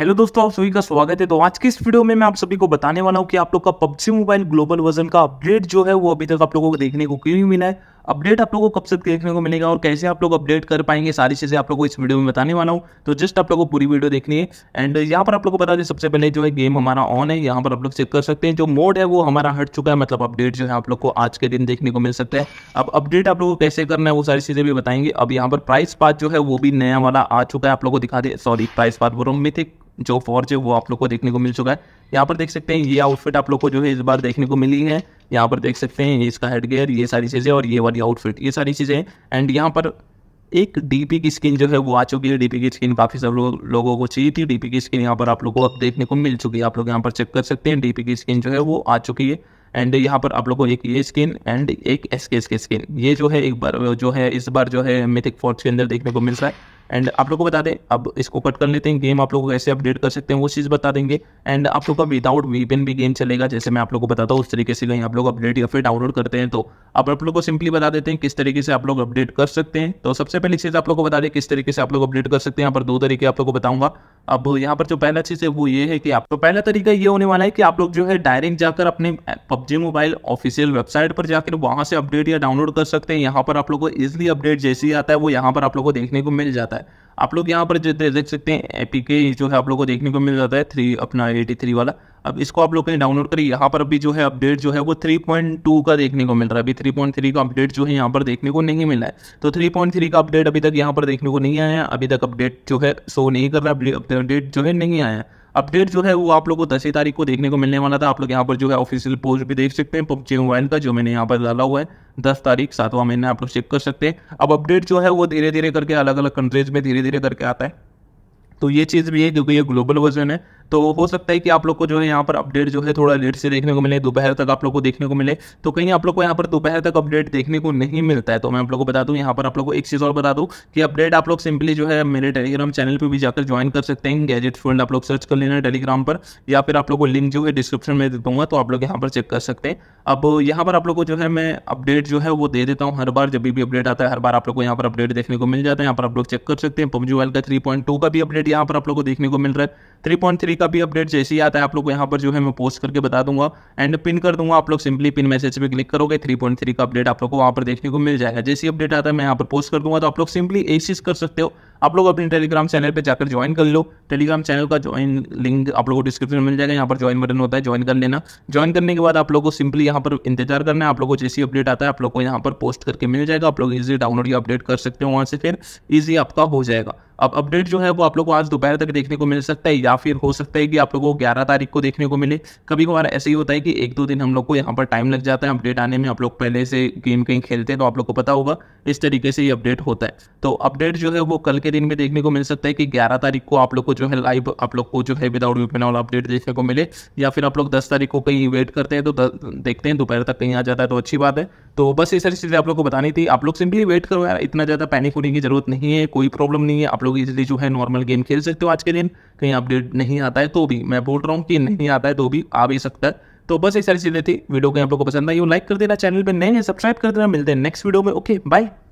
hello दोस्तों आप सभी का स्वागत है तो आज की इस वीडियो में मैं आप सभी को बताने वाला हूँ कि आप लोग का पबजी मोबाइल ग्लोबल वर्जन का अपडेट जो है वो अभी तक आप लोगों को देखने को क्यों मिला है अपडेट आप लोगों को कब से देखने को मिलेगा और कैसे आप लोग अपडेट कर पाएंगे सारी चीज़ें आप लोगों को इस वीडियो में बताने वाला हूँ तो जस्ट आप लोगों को पूरी वीडियो देखनी है एंड यहाँ पर आप लोगों को बता दें सबसे पहले जो है गेम हमारा ऑन है यहाँ पर आप लोग चेक कर सकते हैं जो मोड है वो हमारा हट चुका है मतलब अपडेट जो है आप लोग को आज के दिन देखने को मिल सकता है अब अपडेट आप लोगों को कैसे करना है वो सारी चीज़ें भी बताएंगे अब यहाँ पर प्राइस पात जो है वो भी नया वाला आ चुका है आप लोग को दिखा दे सॉरी प्राइस पार्ट वो रोम मिथिक जो फॉर्ज है वो आप लोग को देखने को मिल चुका है यहाँ पर देख सकते हैं ये आउटफिट आप लोग को जो है इस बार देखने को मिली है यहाँ पर देख सकते हैं इसका हेड गेयर ये सारी चीज़ें और ये वाली आउटफिट ये सारी चीज़ें एंड यहाँ पर एक डीपी की स्किन जो है वो आ चुकी है डीपी की स्किन काफ़ी सब लोग लोगों को चाहिए थी डीपी की स्किन यहाँ पर आप लोगों को अब देखने को मिल चुकी है आप लोग यहाँ पर चेक कर सकते हैं डीपी की स्किन जो है वो आ चुकी है एंड यहाँ पर आप लोगों को एक ये स्किन एंड एक एस के स्किन ये जो है एक बार जो है इस बार जो है मिथिक फोर्थ के अंदर देखने को मिल रहा है एंड आप लोग को बता दें अब इसको कट कर लेते हैं गेम आप लोग कैसे अपडेट कर सकते हैं वो चीज़ बता देंगे एंड आप लोग का विदाउट वीपेन भी गेम चलेगा जैसे मैं आप लोगों को बताता हूँ उस तरीके से कहीं आप लोग अपडेट या फिर डाउनलोड करते हैं तो अब आप लोग को सिंपली बता देते हैं किस तरीके से आप लोग अपडेट कर सकते हैं तो सबसे पहली चीज़ आप लोग को बता दें किस तरीके से आप लोग अपडेट कर सकते हैं यहाँ पर दो तरीके आप लोग को बताऊंगा अब यहाँ पर जो पहला चीज़ है वो ये है कि आप तो पहला तरीका ये होने वाला है कि आप लोग जो है डायरेक्ट जाकर अपने पबजी मोबाइल ऑफिशियल वेबसाइट पर जाकर वहाँ से अपडेट या डाउनलोड कर सकते हैं यहाँ पर आप लोग को इजिली अपडेट जैसे ही आता है वो यहाँ पर आप लोग को देखने को मिल जाता है है आप लोग यहाँ पर देख सकते हैं एपी के जो है आप लोग को देखने को मिल जाता है थ्री अपना एटी थ्री वाला अब इसको आप लोग कहीं डाउनलोड करिए यहाँ पर अभी जो है अपडेट जो है वो थ्री पॉइंट टू का देखने को मिल रहा है अभी थ्री पॉइंट थ्री का अपडेट जो है यहाँ पर देखने को नहीं मिला है तो थ्री पॉइंट थ्री का अपडेट अभी तक यहाँ पर देखने को नहीं आया अभी तक अपडेट जो है शो नहीं कर रहा अपडेट जो है नहीं आया है अपडेट जो है वो आप लोग को दसवीं तारीख को देखने को मिलने वाला था आप लोग यहाँ पर जो है ऑफिशियल पोस्ट भी देख सकते हैं पबजी मोबाइल का जो मैंने यहाँ पर डाला हुआ है दस तारीख सातवां महीने आप लोग चेक कर सकते हैं अब अपडेट जो है वो धीरे धीरे करके अलग अलग कंट्रीज में धीरे धीरे करके आता है तो ये चीज़ भी है क्योंकि ये ग्लोबल वर्जन है तो हो सकता है कि आप लोग को जो है यहाँ पर अपडेट जो है थोड़ा लेट से देखने को मिले दोपहर तक आप लोग को देखने को मिले तो कहीं आप लोग को यहाँ पर दोपहर तक अपडेट देखने को नहीं मिलता है तो मैं आप लोग को बता दूँ यहाँ पर आप लोग को एक चीज़ और बता दूँ कि अपडेट आप लोग सिंपली जो है मेरे टेलीग्राम चैनल पर भी जाकर ज्वाइन कर सकते हैं गैजेट फील्ड आप लोग सर्च कर लेना टेलीग्राम पर या फिर आप लोग को लिंक जो है डिस्क्रिप्शन में दे दूंगा तो आप लोग यहाँ पर चेक कर सकते हैं अब यहाँ पर आप लोग को जो है मैं अपडेट जो है वो दे देता हूँ हर बार जब भी अपडेट आता है हर बार आप लोग को यहाँ पर अपडेट देखने को मिल जाता है यहाँ पर आप लोग चेक कर सकते हैं पबजी वाल का थ्री पॉइंट टू का भी अपडेट यहाँ पर आप लोग को देखने को मिल रहा है थ्री पॉइंट थ्री का भी अपडेट जैसे ही आता है आप लोग को यहाँ पर जो है मैं पोस्ट करके बता दूंगा एंड पिन कर दूंगा आप लोग सिंपली पिन मैसेज पे क्लिक करोगे 3.3 का अपडेट आप लोग को वहाँ पर देखने को मिल जाएगा जैसे अपडेट आता है मैं यहाँ पर पोस्ट कर दूंगा तो आप लोग सिंपली एक कर सकते हो आप लोग अपने टेलीग्राम चैनल पर जाकर ज्वाइन कर लो टेलीग्राम चैनल का ज्वाइन लिंक आप लोगों को डिस्क्रिप्शन में मिल जाएगा यहाँ पर ज्वाइन बटन होता है ज्वाइन कर लेना ज्वाइन करने के बाद आप लोग को सिंपली यहाँ पर इंतजार करना है आप लोग को जैसी अपडेट आता है आप लोग को यहाँ पर पोस्ट करके मिल जाएगा आप लोग ईजी डाउनलोड या अपडेट कर सकते हो वहाँ से फिर ईजी आपका हो जाएगा अब अपडेट जो है वो आप लोग को आज दोपहर तक देखने को मिल सकता है या फिर हो सकता है कि आप लोगों को ग्यारह तारीख को देखने को मिले कभी कभार ऐसे ही होता है कि एक दो दिन हम लोग को यहाँ पर टाइम लग जाता है अपडेट आने में आप लोग पहले से गेम कहीं खेलते हैं तो आप लोग को पता होगा इस तरीके से ये अपडेट होता है तो अपडेट जो है वो कल के के दिन में देखने को मिल सकता है कि ग्यारह तारीख को आप लोग को जो है लाइव आप लोग को जो है विदाउट वीपीएन वाला अपडेट देखने को मिले या फिर आप लोग दस तारीख को कहीं वेट करते हैं तो देखते हैं दोपहर तक कहीं आ जाता है तो अच्छी बात है तो बस ये सारी चीज़ें आप लोग को बतानी थी आप लोग सिंपली वेट करो यार इतना ज़्यादा पैनिक होने की जरूरत नहीं है कोई प्रॉब्लम नहीं है आप लोग इजिली जो है नॉर्मल गेम खेल सकते हो आज के दिन कहीं अपडेट नहीं आता है तो भी मैं बोल रहा हूँ कि नहीं आता है तो भी आ भी सकता है तो बस ये सारी चीज़ें थी वीडियो को आप लोग को पसंद आई हो लाइक कर देना चैनल पर नए हैं सब्सक्राइब कर देना मिलते हैं नेक्स्ट वीडियो में ओके बाय